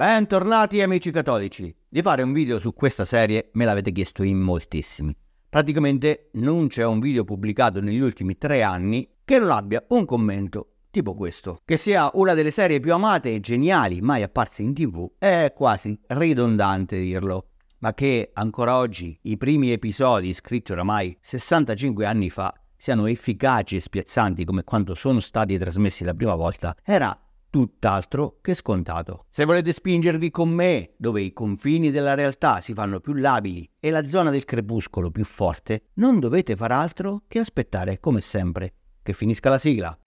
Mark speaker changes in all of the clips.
Speaker 1: Bentornati amici cattolici! Di fare un video su questa serie me l'avete chiesto in moltissimi. Praticamente non c'è un video pubblicato negli ultimi tre anni che non abbia un commento tipo questo. Che sia una delle serie più amate e geniali mai apparse in tv è quasi ridondante dirlo, ma che ancora oggi i primi episodi scritti oramai 65 anni fa siano efficaci e spiazzanti come quando sono stati trasmessi la prima volta era tutt'altro che scontato. Se volete spingervi con me, dove i confini della realtà si fanno più labili e la zona del crepuscolo più forte, non dovete far altro che aspettare, come sempre, che finisca la sigla.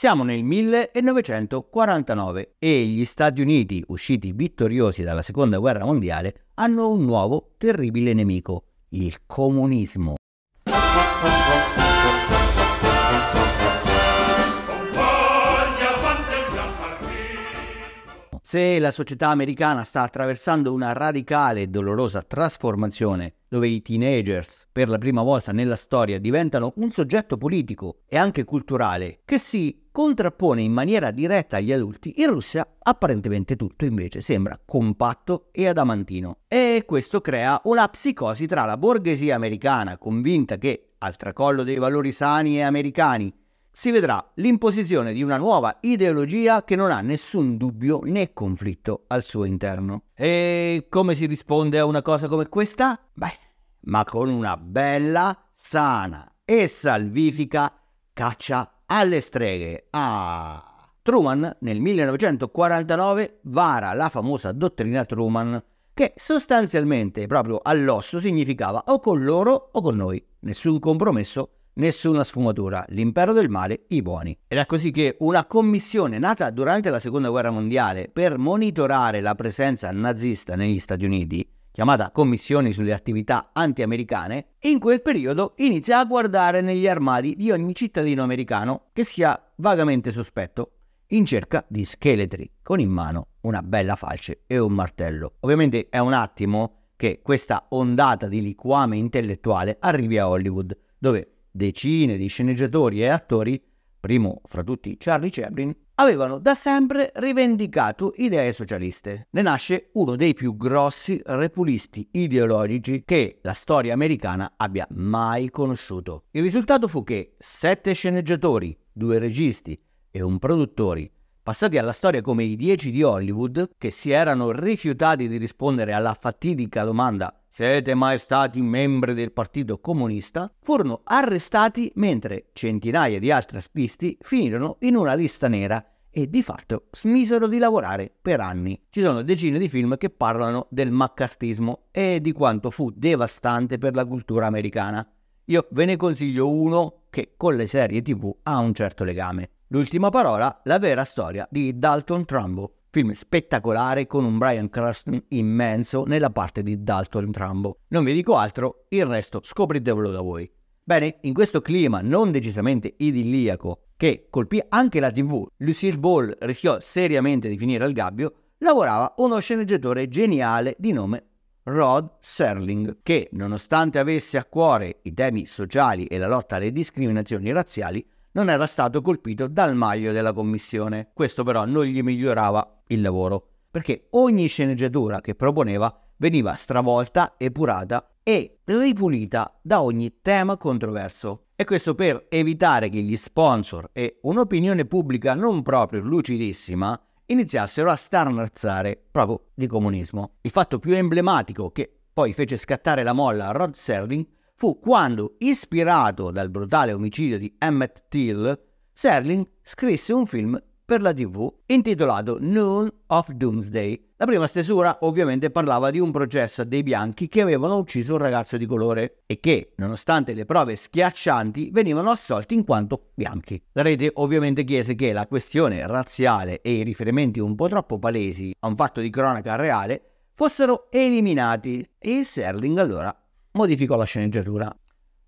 Speaker 1: Siamo nel 1949 e gli Stati Uniti, usciti vittoriosi dalla Seconda Guerra Mondiale, hanno un nuovo terribile nemico, il comunismo. Se la società americana sta attraversando una radicale e dolorosa trasformazione, dove i teenagers, per la prima volta nella storia, diventano un soggetto politico e anche culturale, che si contrappone in maniera diretta agli adulti, in Russia apparentemente tutto invece sembra compatto e adamantino. E questo crea una psicosi tra la borghesia americana, convinta che al tracollo dei valori sani e americani si vedrà l'imposizione di una nuova ideologia che non ha nessun dubbio né conflitto al suo interno. E come si risponde a una cosa come questa? Beh, ma con una bella, sana e salvifica caccia alle streghe a Truman nel 1949 vara la famosa dottrina Truman che sostanzialmente proprio all'osso significava o con loro o con noi, nessun compromesso, nessuna sfumatura, l'impero del male, i buoni. Ed è così che una commissione nata durante la seconda guerra mondiale per monitorare la presenza nazista negli Stati Uniti chiamata Commissione sulle attività anti-americane, in quel periodo inizia a guardare negli armadi di ogni cittadino americano che sia vagamente sospetto in cerca di scheletri, con in mano una bella falce e un martello. Ovviamente è un attimo che questa ondata di liquame intellettuale arrivi a Hollywood, dove decine di sceneggiatori e attori primo fra tutti Charlie Chaplin, avevano da sempre rivendicato idee socialiste. Ne nasce uno dei più grossi repulisti ideologici che la storia americana abbia mai conosciuto. Il risultato fu che sette sceneggiatori, due registi e un produttore passati alla storia come i dieci di Hollywood che si erano rifiutati di rispondere alla fatidica domanda siete mai stati membri del Partito Comunista, furono arrestati mentre centinaia di altri artisti finirono in una lista nera e di fatto smisero di lavorare per anni. Ci sono decine di film che parlano del maccartismo e di quanto fu devastante per la cultura americana. Io ve ne consiglio uno che con le serie tv ha un certo legame. L'ultima parola, la vera storia di Dalton Trumbo, film spettacolare con un Brian Cranston immenso nella parte di Dalton Trumbo. Non vi dico altro, il resto scopritevelo da voi. Bene, in questo clima non decisamente idilliaco che colpì anche la TV, Lucille Ball rischiò seriamente di finire al gabbio, lavorava uno sceneggiatore geniale di nome Rod Serling, che nonostante avesse a cuore i temi sociali e la lotta alle discriminazioni razziali, non era stato colpito dal maglio della commissione. Questo però non gli migliorava il lavoro, perché ogni sceneggiatura che proponeva veniva stravolta, epurata e ripulita da ogni tema controverso. E questo per evitare che gli sponsor e un'opinione pubblica non proprio lucidissima iniziassero a starnazzare proprio di comunismo. Il fatto più emblematico che poi fece scattare la molla a Rod Serling fu quando, ispirato dal brutale omicidio di Emmett Till, Serling scrisse un film per la TV intitolato Noon of Doomsday. La prima stesura ovviamente parlava di un processo a dei bianchi che avevano ucciso un ragazzo di colore e che, nonostante le prove schiaccianti, venivano assolti in quanto bianchi. La rete ovviamente chiese che la questione razziale e i riferimenti un po' troppo palesi a un fatto di cronaca reale fossero eliminati e Serling allora modificò la sceneggiatura.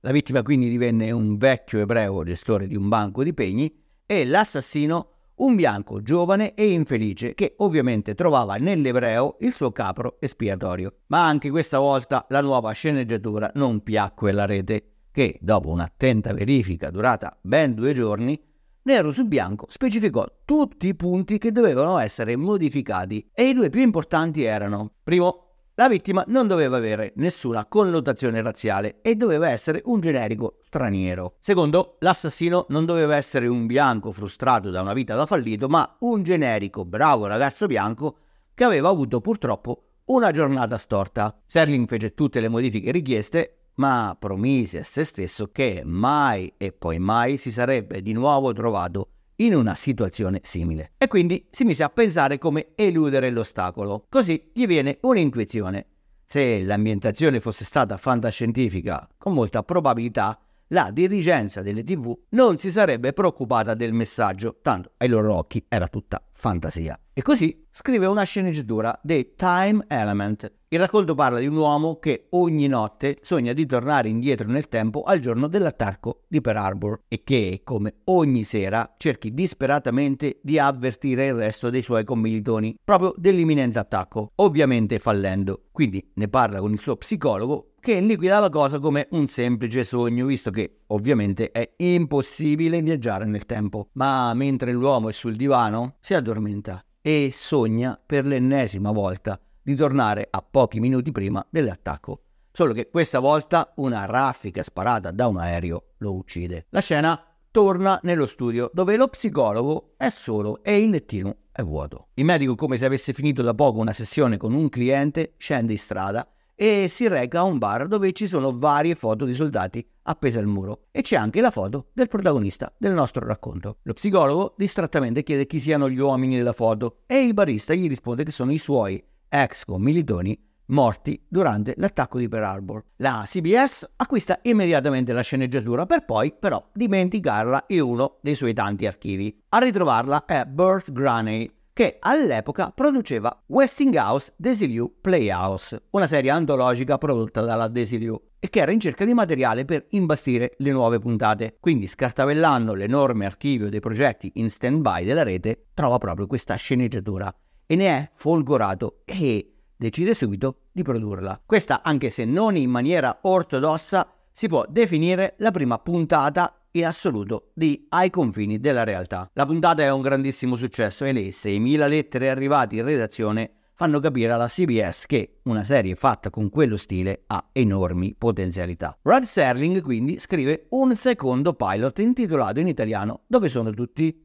Speaker 1: La vittima quindi divenne un vecchio ebreo gestore di un banco di pegni e l'assassino un bianco giovane e infelice che ovviamente trovava nell'ebreo il suo capro espiatorio. Ma anche questa volta la nuova sceneggiatura non piacque alla rete, che dopo un'attenta verifica durata ben due giorni, nero su bianco specificò tutti i punti che dovevano essere modificati e i due più importanti erano, primo, la vittima non doveva avere nessuna connotazione razziale e doveva essere un generico straniero. Secondo, l'assassino non doveva essere un bianco frustrato da una vita da fallito, ma un generico bravo ragazzo bianco che aveva avuto purtroppo una giornata storta. Serling fece tutte le modifiche richieste, ma promise a se stesso che mai e poi mai si sarebbe di nuovo trovato in una situazione simile. E quindi si mise a pensare come eludere l'ostacolo. Così gli viene un'intuizione. Se l'ambientazione fosse stata fantascientifica, con molta probabilità la dirigenza delle tv non si sarebbe preoccupata del messaggio, tanto ai loro occhi era tutta fantasia. E così scrive una sceneggiatura dei Time Element. Il racconto parla di un uomo che ogni notte sogna di tornare indietro nel tempo al giorno dell'attacco di Pearl Harbor e che, come ogni sera, cerchi disperatamente di avvertire il resto dei suoi commilitoni proprio dell'imminente attacco, ovviamente fallendo. Quindi ne parla con il suo psicologo che liquida la cosa come un semplice sogno, visto che Ovviamente è impossibile viaggiare nel tempo, ma mentre l'uomo è sul divano si addormenta e sogna per l'ennesima volta di tornare a pochi minuti prima dell'attacco. Solo che questa volta una raffica sparata da un aereo lo uccide. La scena torna nello studio dove lo psicologo è solo e il lettino è vuoto. Il medico, come se avesse finito da poco una sessione con un cliente, scende in strada e si reca a un bar dove ci sono varie foto di soldati appese al muro e c'è anche la foto del protagonista del nostro racconto. Lo psicologo distrattamente chiede chi siano gli uomini della foto e il barista gli risponde che sono i suoi ex commilitoni morti durante l'attacco di Pearl Harbor. La CBS acquista immediatamente la sceneggiatura per poi però dimenticarla in uno dei suoi tanti archivi. A ritrovarla è Burt Graney, che all'epoca produceva Westinghouse Desilu Playhouse, una serie antologica prodotta dalla Desilu e che era in cerca di materiale per imbastire le nuove puntate. Quindi scartavellando l'enorme archivio dei progetti in stand-by della rete, trova proprio questa sceneggiatura e ne è folgorato e decide subito di produrla. Questa, anche se non in maniera ortodossa, si può definire la prima puntata in assoluto di Ai confini della realtà. La puntata è un grandissimo successo e le 6.000 lettere arrivate in redazione fanno capire alla CBS che una serie fatta con quello stile ha enormi potenzialità. Rod Serling quindi scrive un secondo pilot intitolato in italiano Dove sono tutti?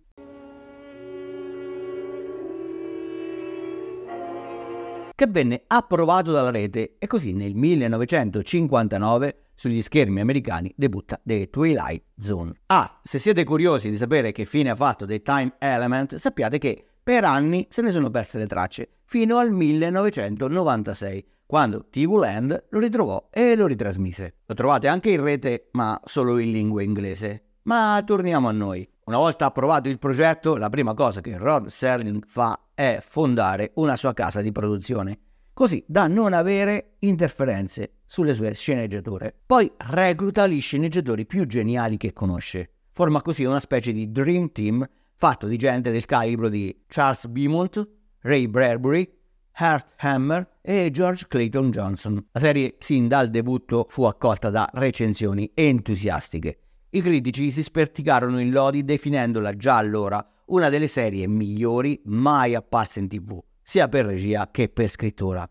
Speaker 1: che venne approvato dalla rete e così nel 1959 sugli schermi americani debutta The Twilight Zone. Ah, se siete curiosi di sapere che fine ha fatto The Time Element, sappiate che per anni se ne sono perse le tracce, fino al 1996, quando TV Land lo ritrovò e lo ritrasmise. Lo trovate anche in rete, ma solo in lingua inglese. Ma torniamo a noi. Una volta approvato il progetto, la prima cosa che Rod Serling fa è fondare una sua casa di produzione, così da non avere interferenze sulle sue sceneggiature. Poi recluta gli sceneggiatori più geniali che conosce. Forma così una specie di dream team fatto di gente del calibro di Charles Beaumont, Ray Bradbury, Hart Hammer e George Clayton Johnson. La serie sin dal debutto fu accolta da recensioni entusiastiche. I critici si sperticarono in lodi definendola già allora una delle serie migliori mai apparse in tv, sia per regia che per scrittura.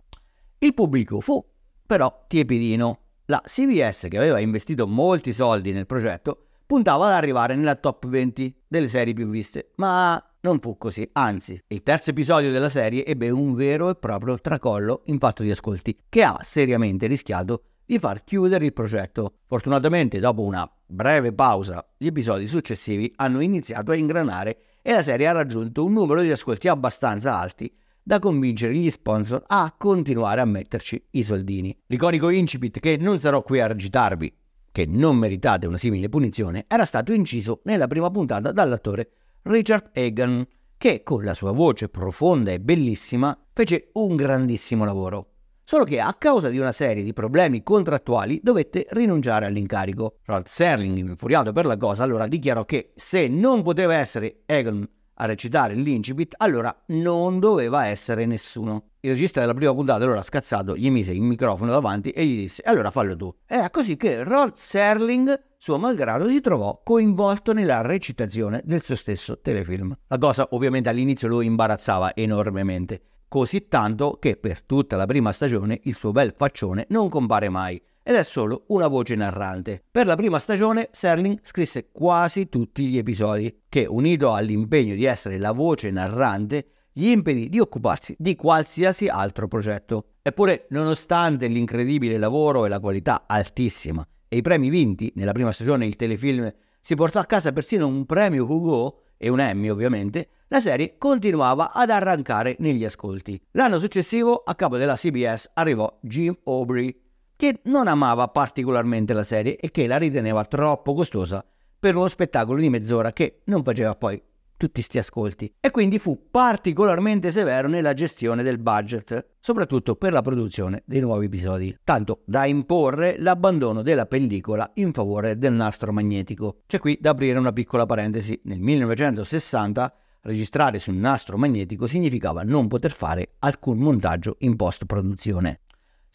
Speaker 1: Il pubblico fu però tiepidino. La CBS, che aveva investito molti soldi nel progetto, puntava ad arrivare nella top 20 delle serie più viste, ma non fu così, anzi, il terzo episodio della serie ebbe un vero e proprio tracollo in fatto di ascolti, che ha seriamente rischiato di far chiudere il progetto. Fortunatamente, dopo una breve pausa, gli episodi successivi hanno iniziato a ingranare e la serie ha raggiunto un numero di ascolti abbastanza alti da convincere gli sponsor a continuare a metterci i soldini. L'iconico incipit che non sarò qui a recitarvi, che non meritate una simile punizione, era stato inciso nella prima puntata dall'attore Richard Egan, che con la sua voce profonda e bellissima fece un grandissimo lavoro. Solo che a causa di una serie di problemi contrattuali dovette rinunciare all'incarico. Rod Serling, infuriato per la cosa, allora dichiarò che se non poteva essere Egan a recitare l'incipit, allora non doveva essere nessuno. Il regista della prima puntata allora scazzato gli mise il microfono davanti e gli disse allora fallo tu. Era così che Rod Serling, suo malgrado, si trovò coinvolto nella recitazione del suo stesso telefilm. La cosa ovviamente all'inizio lo imbarazzava enormemente, così tanto che per tutta la prima stagione il suo bel faccione non compare mai ed è solo una voce narrante. Per la prima stagione Serling scrisse quasi tutti gli episodi, che unito all'impegno di essere la voce narrante gli impedì di occuparsi di qualsiasi altro progetto. Eppure, nonostante l'incredibile lavoro e la qualità altissima e i premi vinti, nella prima stagione il telefilm si portò a casa persino un premio Hugo e un Emmy ovviamente, la serie continuava ad arrancare negli ascolti. L'anno successivo a capo della CBS arrivò Jim Aubrey, che non amava particolarmente la serie e che la riteneva troppo costosa per uno spettacolo di mezz'ora che non faceva poi tutti sti ascolti e quindi fu particolarmente severo nella gestione del budget, soprattutto per la produzione dei nuovi episodi, tanto da imporre l'abbandono della pellicola in favore del nastro magnetico. C'è qui da aprire una piccola parentesi, nel 1960 registrare sul nastro magnetico significava non poter fare alcun montaggio in post produzione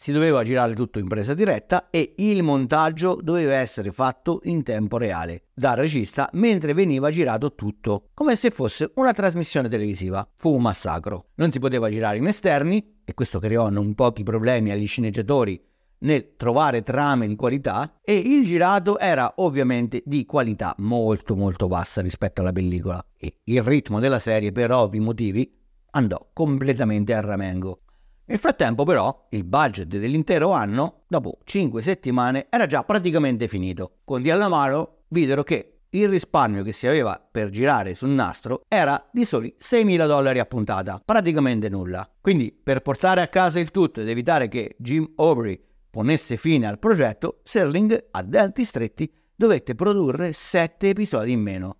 Speaker 1: si doveva girare tutto in presa diretta e il montaggio doveva essere fatto in tempo reale dal regista mentre veniva girato tutto, come se fosse una trasmissione televisiva. Fu un massacro. Non si poteva girare in esterni e questo creò non pochi problemi agli sceneggiatori nel trovare trame di qualità e il girato era ovviamente di qualità molto molto bassa rispetto alla pellicola e il ritmo della serie per ovvi motivi andò completamente a ramengo. Nel frattempo però il budget dell'intero anno, dopo 5 settimane, era già praticamente finito. Con Di Allamaro videro che il risparmio che si aveva per girare sul nastro era di soli 6.000 dollari a puntata, praticamente nulla. Quindi per portare a casa il tutto ed evitare che Jim Aubrey ponesse fine al progetto, Serling a denti stretti dovette produrre 7 episodi in meno.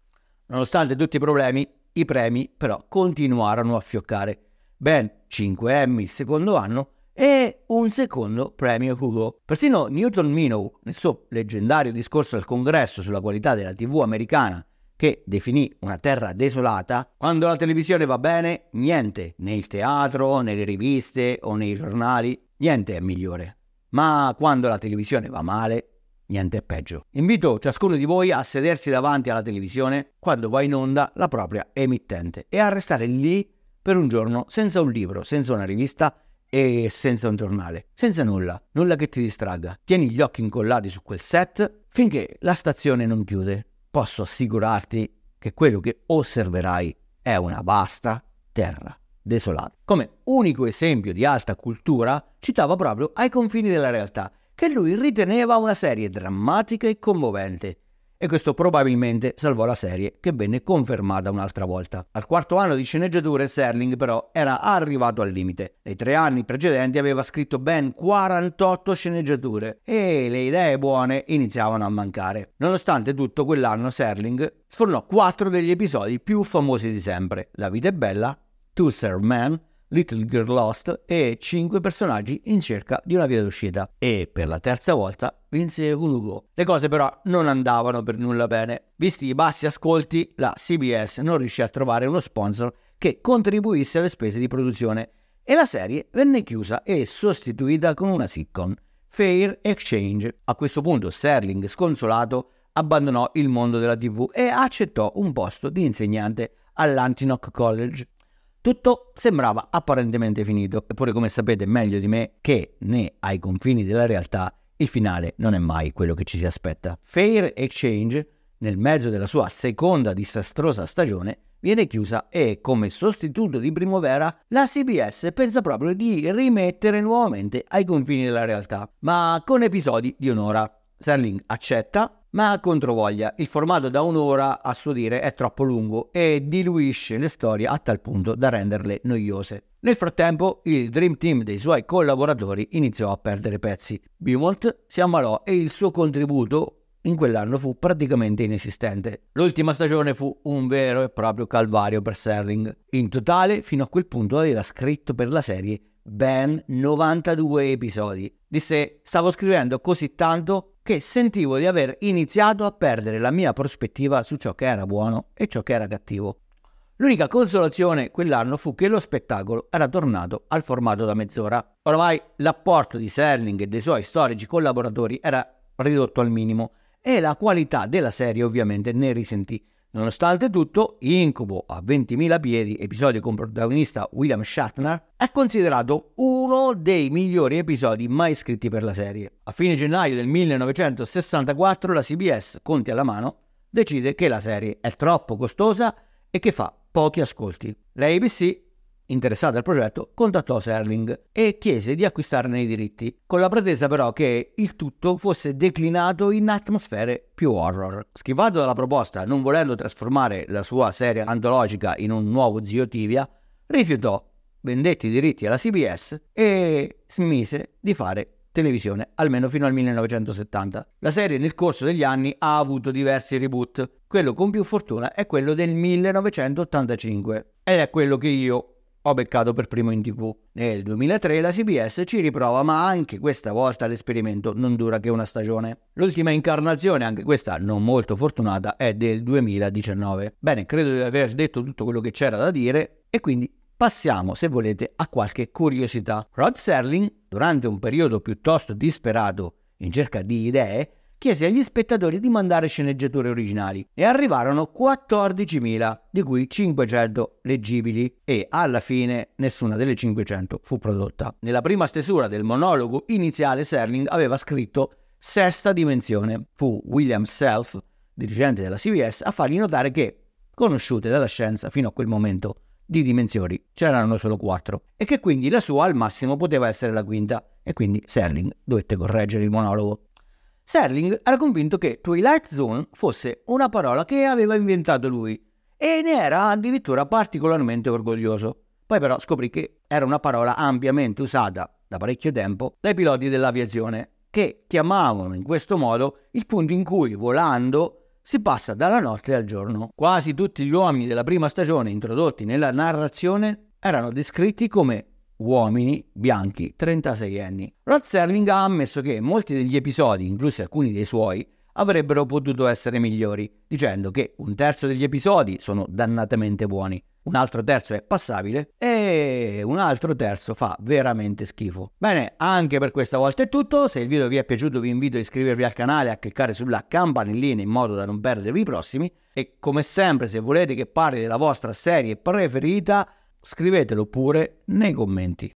Speaker 1: Nonostante tutti i problemi, i premi però continuarono a fioccare ben 5 Emmy il secondo anno e un secondo premio Hugo. Persino Newton Minow, nel suo leggendario discorso al congresso sulla qualità della TV americana, che definì una terra desolata, quando la televisione va bene, niente, né il teatro, né le riviste o nei giornali, niente è migliore. Ma quando la televisione va male, niente è peggio. Invito ciascuno di voi a sedersi davanti alla televisione quando va in onda la propria emittente e a restare lì per un giorno senza un libro, senza una rivista e senza un giornale, senza nulla, nulla che ti distragga. Tieni gli occhi incollati su quel set finché la stazione non chiude. Posso assicurarti che quello che osserverai è una vasta terra desolata. Come unico esempio di alta cultura, citava proprio Ai confini della realtà, che lui riteneva una serie drammatica e commovente, e questo probabilmente salvò la serie, che venne confermata un'altra volta. Al quarto anno di sceneggiature Serling però era arrivato al limite. Nei tre anni precedenti aveva scritto ben 48 sceneggiature e le idee buone iniziavano a mancare. Nonostante tutto quell'anno Serling sfornò quattro degli episodi più famosi di sempre, La vita è bella, To Serve Man, Little Girl Lost e 5 personaggi in cerca di una via d'uscita. E per la terza volta vinse un Hugo. Le cose però non andavano per nulla bene. Visti i bassi ascolti, la CBS non riuscì a trovare uno sponsor che contribuisse alle spese di produzione e la serie venne chiusa e sostituita con una sitcom, Fair Exchange. A questo punto Serling, sconsolato, abbandonò il mondo della TV e accettò un posto di insegnante all'Antinock College tutto sembrava apparentemente finito, eppure come sapete meglio di me che né ai confini della realtà il finale non è mai quello che ci si aspetta. Fair Exchange, nel mezzo della sua seconda disastrosa stagione, viene chiusa e come sostituto di primavera la CBS pensa proprio di rimettere nuovamente ai confini della realtà, ma con episodi di un'ora. Sterling accetta, ma controvoglia. Il formato da un'ora, a suo dire, è troppo lungo e diluisce le storie a tal punto da renderle noiose. Nel frattempo, il Dream Team dei suoi collaboratori iniziò a perdere pezzi. Beaumont si ammalò e il suo contributo in quell'anno fu praticamente inesistente. L'ultima stagione fu un vero e proprio calvario per Sterling. In totale, fino a quel punto aveva scritto per la serie ben 92 episodi. Disse: Stavo scrivendo così tanto che sentivo di aver iniziato a perdere la mia prospettiva su ciò che era buono e ciò che era cattivo. L'unica consolazione quell'anno fu che lo spettacolo era tornato al formato da mezz'ora. Ormai l'apporto di Serling e dei suoi storici collaboratori era ridotto al minimo e la qualità della serie ovviamente ne risentì, Nonostante tutto, Incubo a 20.000 piedi, episodio con protagonista William Shatner, è considerato uno dei migliori episodi mai scritti per la serie. A fine gennaio del 1964 la CBS, conti alla mano, decide che la serie è troppo costosa e che fa pochi ascolti. La ABC interessata al progetto, contattò Serling e chiese di acquistarne i diritti, con la pretesa però che il tutto fosse declinato in atmosfere più horror. Schivato dalla proposta, non volendo trasformare la sua serie antologica in un nuovo zio Tivia, rifiutò, vendette i diritti alla CBS e smise di fare televisione, almeno fino al 1970. La serie nel corso degli anni ha avuto diversi reboot. Quello con più fortuna è quello del 1985 ed è quello che io ho beccato per primo in tv. Nel 2003 la CBS ci riprova, ma anche questa volta l'esperimento non dura che una stagione. L'ultima incarnazione, anche questa non molto fortunata, è del 2019. Bene, credo di aver detto tutto quello che c'era da dire e quindi passiamo, se volete, a qualche curiosità. Rod Serling, durante un periodo piuttosto disperato in cerca di idee, chiese agli spettatori di mandare sceneggiature originali e arrivarono 14.000, di cui 500 leggibili e alla fine nessuna delle 500 fu prodotta. Nella prima stesura del monologo iniziale Serling aveva scritto Sesta dimensione. Fu William Self, dirigente della CBS, a fargli notare che, conosciute dalla scienza fino a quel momento, di dimensioni c'erano solo quattro e che quindi la sua al massimo poteva essere la quinta e quindi Serling dovette correggere il monologo. Serling era convinto che Twilight Zone fosse una parola che aveva inventato lui e ne era addirittura particolarmente orgoglioso. Poi però scoprì che era una parola ampiamente usata da parecchio tempo dai piloti dell'aviazione, che chiamavano in questo modo il punto in cui volando si passa dalla notte al giorno. Quasi tutti gli uomini della prima stagione introdotti nella narrazione erano descritti come uomini bianchi 36 anni. Rod Serling ha ammesso che molti degli episodi, inclusi alcuni dei suoi, avrebbero potuto essere migliori, dicendo che un terzo degli episodi sono dannatamente buoni, un altro terzo è passabile e un altro terzo fa veramente schifo. Bene, anche per questa volta è tutto, se il video vi è piaciuto vi invito a iscrivervi al canale e a cliccare sulla campanellina in modo da non perdervi i prossimi e come sempre se volete che parli della vostra serie preferita scrivetelo pure nei commenti.